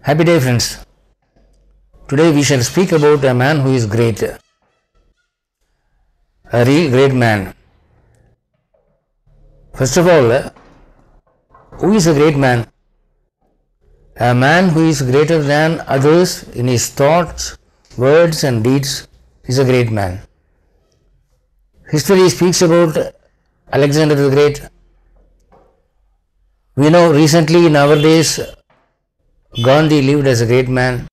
Happy day, friends. Today we shall speak about a man who is great, a real great man. First of all, who is a great man? A man who is greater than others in his thoughts, words, and deeds is a great man. History speaks about Alexander the Great. We know recently nowadays Gandhi lived as a great man.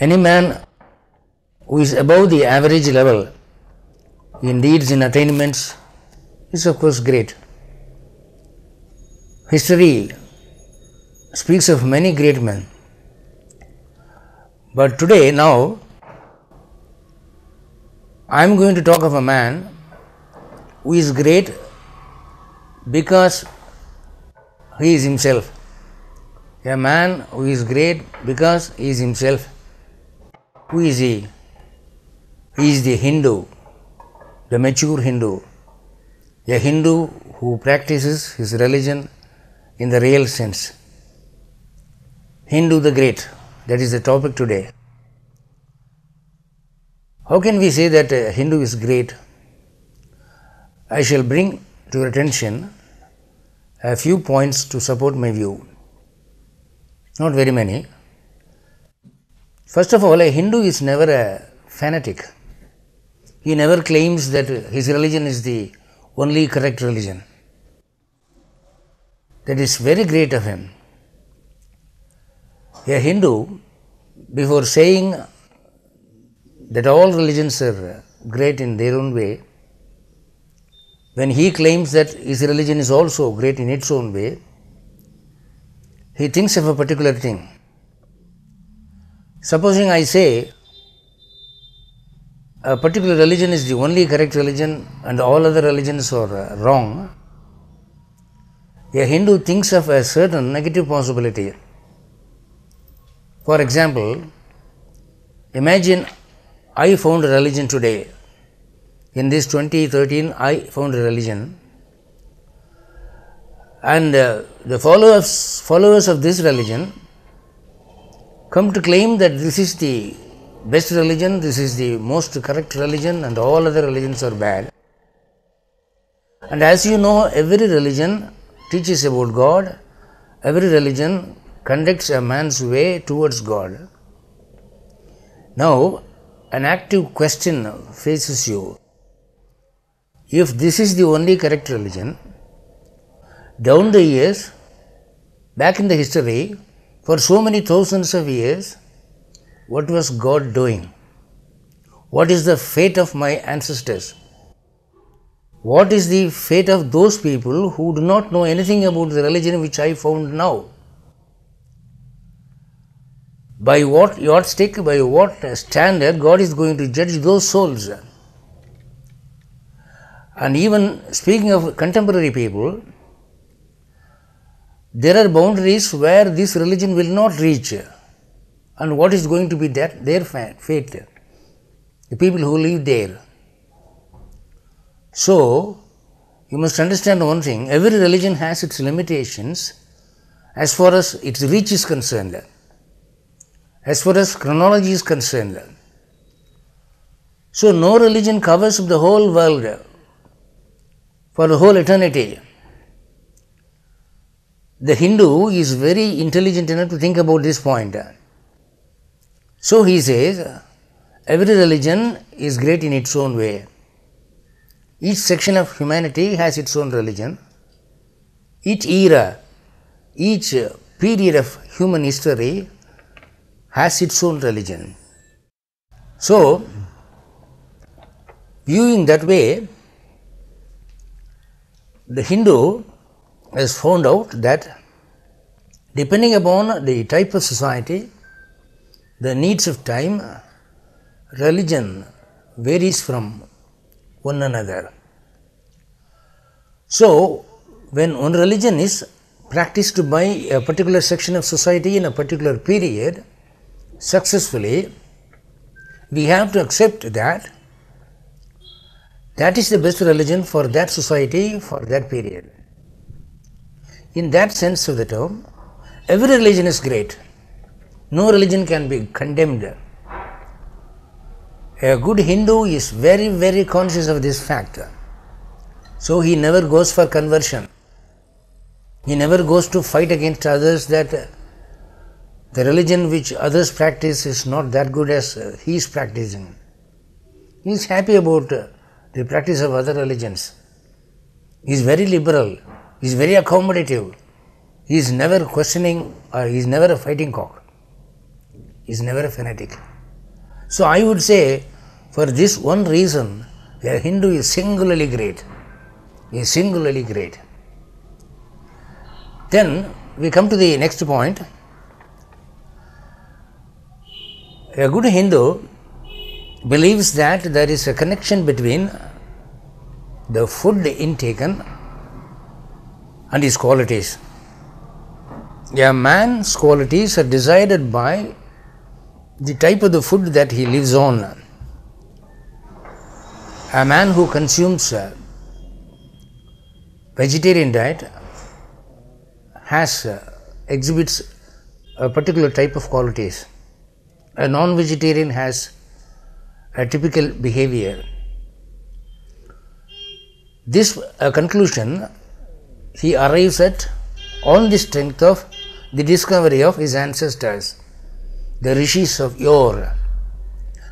Any man who is above the average level in deeds, in attainments, is of course great. History speaks of many great men. But today, now, I am going to talk of a man who is great because he is himself. A man who is great because he is himself. Who is he? He is the Hindu, the mature Hindu, a Hindu who practices his religion in the real sense. Hindu the Great, that is the topic today. How can we say that a Hindu is great? I shall bring to your attention a few points to support my view not very many. First of all, a Hindu is never a fanatic. He never claims that his religion is the only correct religion. That is very great of him. A Hindu, before saying that all religions are great in their own way, when he claims that his religion is also great in its own way, he thinks of a particular thing. Supposing I say a particular religion is the only correct religion and all other religions are uh, wrong, a Hindu thinks of a certain negative possibility. For example, imagine I found a religion today. In this 2013, I found a religion. And uh, the followers, followers of this religion come to claim that this is the best religion, this is the most correct religion, and all other religions are bad. And as you know, every religion teaches about God, every religion conducts a man's way towards God. Now, an active question faces you. If this is the only correct religion, down the years, back in the history, for so many thousands of years, what was God doing? What is the fate of my ancestors? What is the fate of those people who do not know anything about the religion which I found now? By what yardstick, by what standard God is going to judge those souls? And even speaking of contemporary people, there are boundaries where this religion will not reach, and what is going to be that their fate? The people who live there. So, you must understand one thing every religion has its limitations as far as its reach is concerned, as far as chronology is concerned. So, no religion covers the whole world for the whole eternity the Hindu is very intelligent enough to think about this point. So he says, every religion is great in its own way. Each section of humanity has its own religion. Each era, each period of human history has its own religion. So, viewing that way, the Hindu has found out that depending upon the type of society, the needs of time, religion varies from one another. So, when one religion is practiced by a particular section of society in a particular period successfully, we have to accept that that is the best religion for that society for that period. In that sense of the term, every religion is great. No religion can be condemned. A good Hindu is very, very conscious of this fact. So he never goes for conversion. He never goes to fight against others that the religion which others practice is not that good as he is practicing. He is happy about the practice of other religions. He is very liberal. He is very accommodative. He is never questioning or uh, he is never a fighting cock. He is never a fanatic. So I would say for this one reason a Hindu is singularly great. He is singularly great. Then we come to the next point. A good Hindu believes that there is a connection between the food intaken and his qualities. A man's qualities are decided by the type of the food that he lives on. A man who consumes vegetarian diet has uh, exhibits a particular type of qualities. A non-vegetarian has a typical behavior. This uh, conclusion he arrives at on the strength of the discovery of his ancestors, the rishis of yore,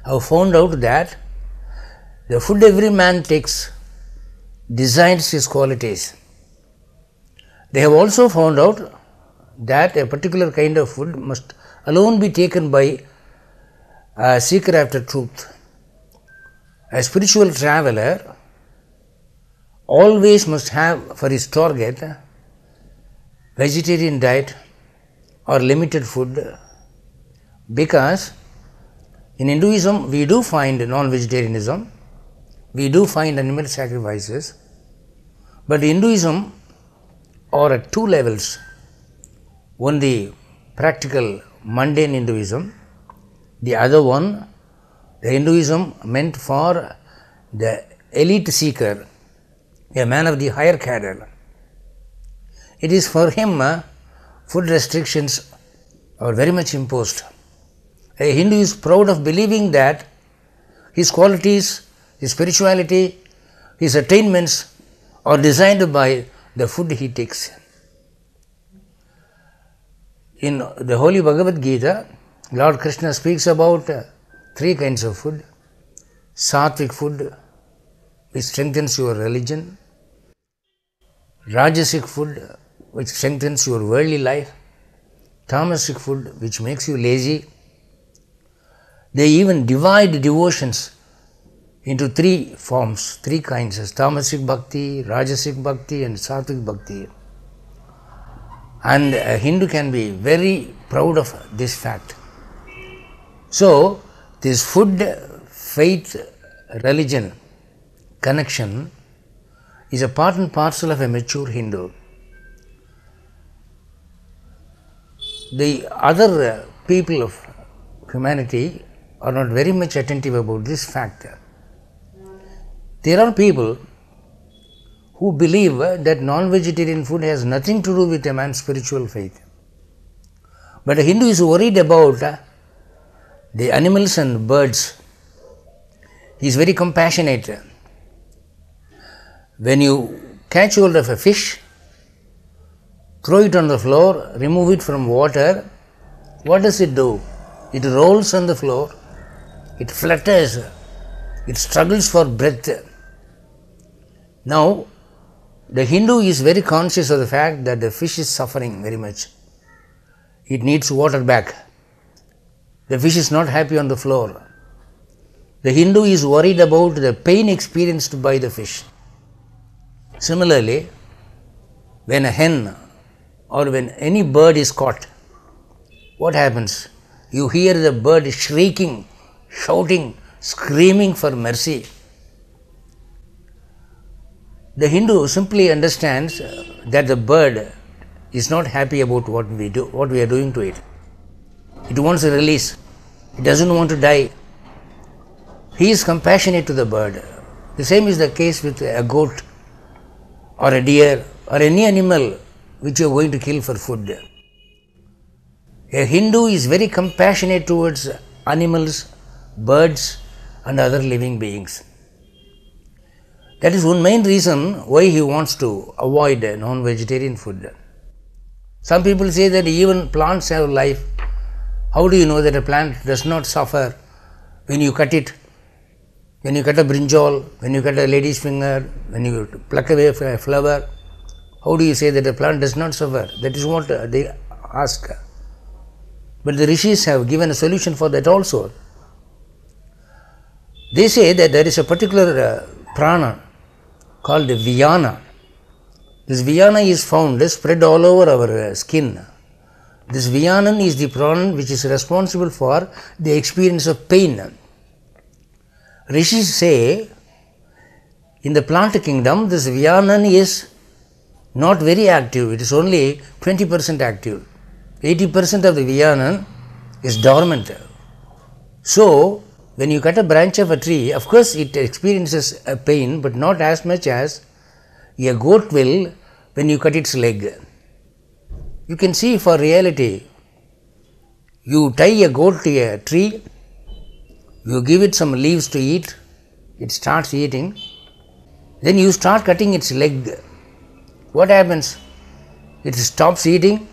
have found out that the food every man takes designs his qualities. They have also found out that a particular kind of food must alone be taken by a seeker after truth. A spiritual traveler always must have for his target vegetarian diet or limited food because in Hinduism we do find non-vegetarianism, we do find animal sacrifices, but Hinduism are at two levels. One the practical mundane Hinduism, the other one the Hinduism meant for the elite seeker a man of the higher cadre. It is for him uh, food restrictions are very much imposed. A Hindu is proud of believing that his qualities, his spirituality, his attainments are designed by the food he takes. In the Holy Bhagavad Gita, Lord Krishna speaks about three kinds of food sattvic food, which strengthens your religion, Rajasic food, which strengthens your worldly life, Tamasic food, which makes you lazy. They even divide devotions into three forms, three kinds as Tamasic Bhakti, Rajasic Bhakti, and Sattvic Bhakti. And a Hindu can be very proud of this fact. So, this food, faith, religion, connection is a part and parcel of a mature Hindu. The other people of humanity are not very much attentive about this factor. There are people who believe that non-vegetarian food has nothing to do with a man's spiritual faith. But a Hindu is worried about the animals and birds. He is very compassionate. When you catch hold of a fish, throw it on the floor, remove it from water, what does it do? It rolls on the floor, it flutters, it struggles for breath. Now, the Hindu is very conscious of the fact that the fish is suffering very much. It needs water back. The fish is not happy on the floor. The Hindu is worried about the pain experienced by the fish. Similarly, when a hen or when any bird is caught, what happens? You hear the bird shrieking, shouting, screaming for mercy. The Hindu simply understands uh, that the bird is not happy about what we do, what we are doing to it. It wants a release. It doesn't want to die. He is compassionate to the bird. The same is the case with a goat or a deer or any animal which you are going to kill for food. A Hindu is very compassionate towards animals, birds, and other living beings. That is one main reason why he wants to avoid non vegetarian food. Some people say that even plants have life. How do you know that a plant does not suffer when you cut it? When you cut a brinjal, when you cut a lady's finger, when you pluck away a flower, how do you say that the plant does not suffer? That is what they ask. But the rishis have given a solution for that also. They say that there is a particular uh, prana called Vyana. This Vyana is found spread all over our uh, skin. This Vyanan is the prana which is responsible for the experience of pain rishis say in the plant kingdom this Vyanan is not very active, it is only 20 percent active. 80 percent of the Vyanan is dormant. So, when you cut a branch of a tree, of course, it experiences a pain, but not as much as a goat will when you cut its leg. You can see for reality, you tie a goat to a tree you give it some leaves to eat, it starts eating. Then you start cutting its leg. What happens? It stops eating,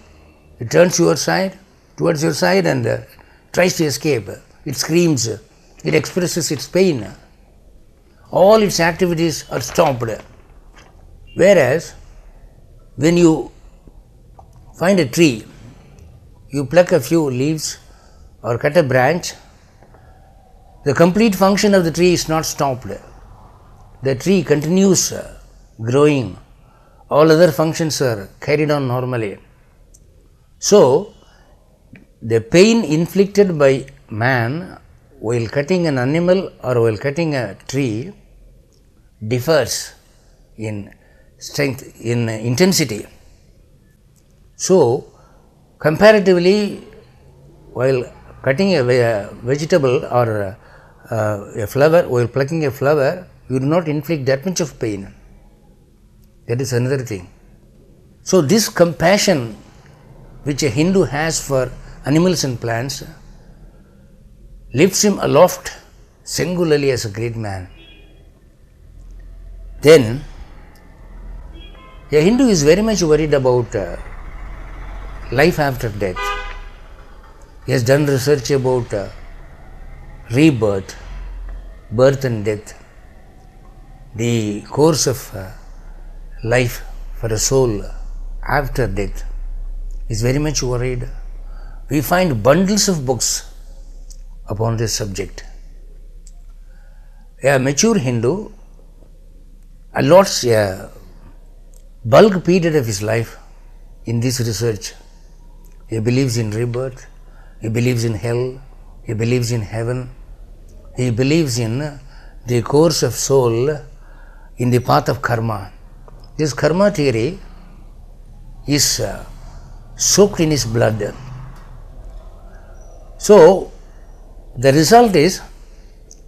it turns your side, towards your side and uh, tries to escape. It screams, it expresses its pain. All its activities are stopped. Whereas, when you find a tree, you pluck a few leaves or cut a branch the complete function of the tree is not stopped. The tree continues uh, growing. All other functions are carried on normally. So, the pain inflicted by man while cutting an animal or while cutting a tree differs in strength, in intensity. So, comparatively, while cutting a vegetable or uh, a flower while plucking a flower you do not inflict that much of pain that is another thing so this compassion which a hindu has for animals and plants lifts him aloft singularly as a great man then a hindu is very much worried about uh, life after death he has done research about uh, rebirth, birth and death, the course of uh, life for a soul after death is very much worried. We find bundles of books upon this subject. A mature Hindu allots a bulk period of his life in this research. He believes in rebirth, he believes in hell, he believes in heaven, he believes in the course of soul in the path of karma. This karma theory is uh, soaked in his blood. So, the result is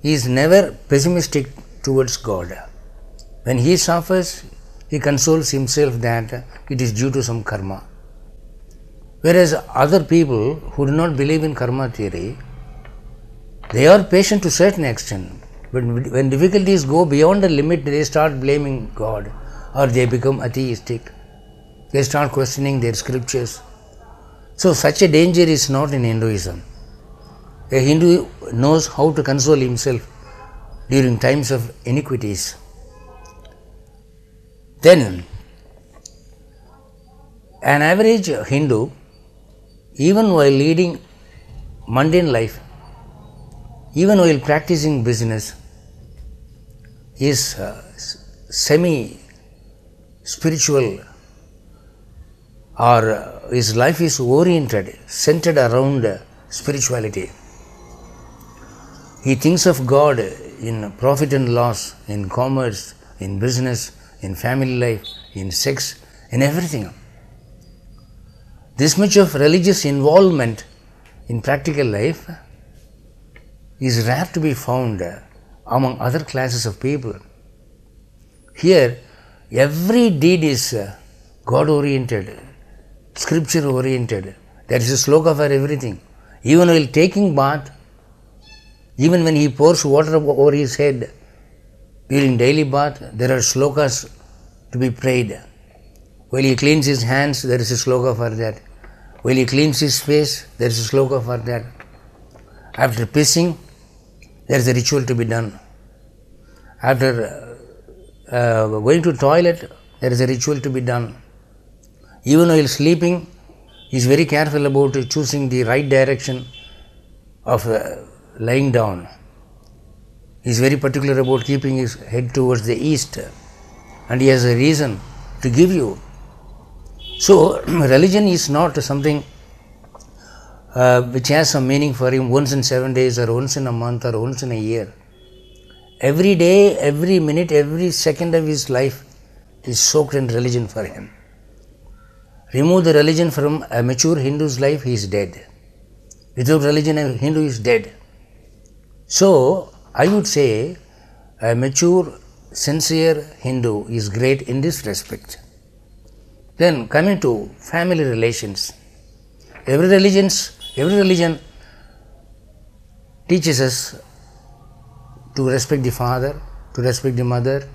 he is never pessimistic towards God. When he suffers, he consoles himself that it is due to some karma. Whereas other people who do not believe in karma theory they are patient to certain extent, but when difficulties go beyond the limit, they start blaming God or they become atheistic. They start questioning their scriptures. So, such a danger is not in Hinduism. A Hindu knows how to console himself during times of iniquities. Then, an average Hindu, even while leading mundane life, even while practicing business is uh, semi spiritual or uh, his life is oriented, centered around uh, spirituality. He thinks of God in profit and loss, in commerce, in business, in family life, in sex, in everything. This much of religious involvement in practical life is rare to be found among other classes of people. Here, every deed is uh, God oriented, scripture oriented. There is a sloka for everything. Even while taking bath, even when he pours water over his head during daily bath, there are slokas to be prayed. While he cleans his hands, there is a sloka for that. While he cleans his face, there is a sloka for that. After pissing, there is a ritual to be done. After uh, going to toilet, there is a ritual to be done. Even while sleeping, he is very careful about choosing the right direction of uh, lying down. He is very particular about keeping his head towards the east, and he has a reason to give you. So, religion is not something uh, which has some meaning for him once in seven days or once in a month or once in a year. Every day, every minute, every second of his life is soaked in religion for him. Remove the religion from a mature Hindu's life, he is dead. Without religion, a Hindu is dead. So, I would say a mature, sincere Hindu is great in this respect. Then, coming to family relations, every religions Every religion teaches us to respect the father, to respect the mother,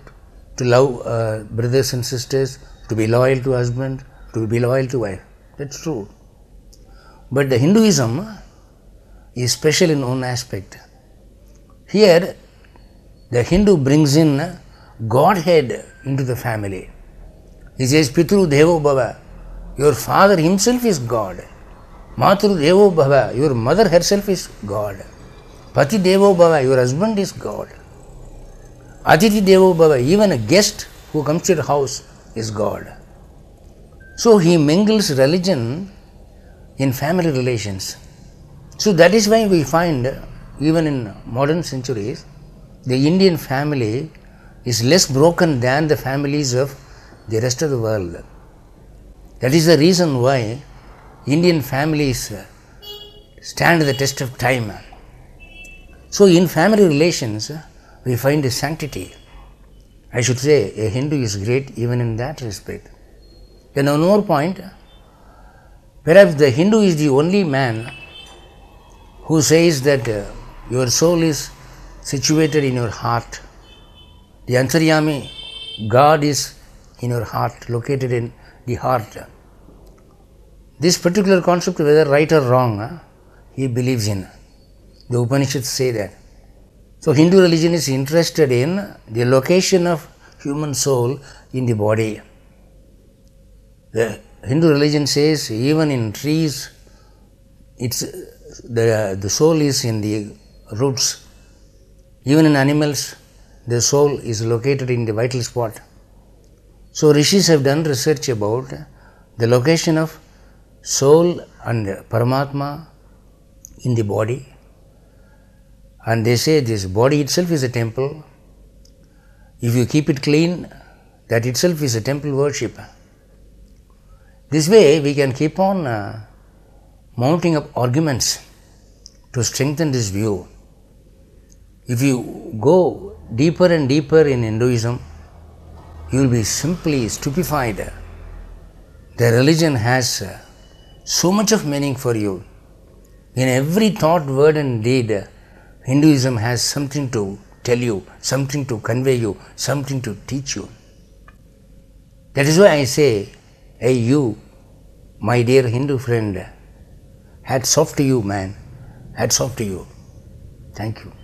to love uh, brothers and sisters, to be loyal to husband, to be loyal to wife. That's true. But the Hinduism is special in one aspect. Here, the Hindu brings in Godhead into the family. He says, Pitru Devo Baba, your father himself is God. Matru Devo Bhava, your mother herself is God. Pati Devo Bhava, your husband is God. Atiti Devo Bhava, even a guest who comes to your house is God. So he mingles religion in family relations. So that is why we find, even in modern centuries, the Indian family is less broken than the families of the rest of the world. That is the reason why Indian families uh, stand the test of time. So, in family relations, uh, we find a sanctity. I should say a Hindu is great even in that respect. And on more point, perhaps the Hindu is the only man who says that uh, your soul is situated in your heart. The Antaryami, God is in your heart, located in the heart. This particular concept, whether right or wrong, ah, he believes in. The Upanishads say that. So, Hindu religion is interested in the location of human soul in the body. The Hindu religion says even in trees, it's the, the soul is in the roots. Even in animals, the soul is located in the vital spot. So, rishis have done research about the location of soul and Paramatma in the body. And they say this body itself is a temple. If you keep it clean, that itself is a temple worship. This way we can keep on uh, mounting up arguments to strengthen this view. If you go deeper and deeper in Hinduism, you will be simply stupefied. The religion has uh, so much of meaning for you. In every thought, word, and deed, Hinduism has something to tell you, something to convey you, something to teach you. That is why I say, hey, you, my dear Hindu friend, hats off to you, man. Hats off to you. Thank you.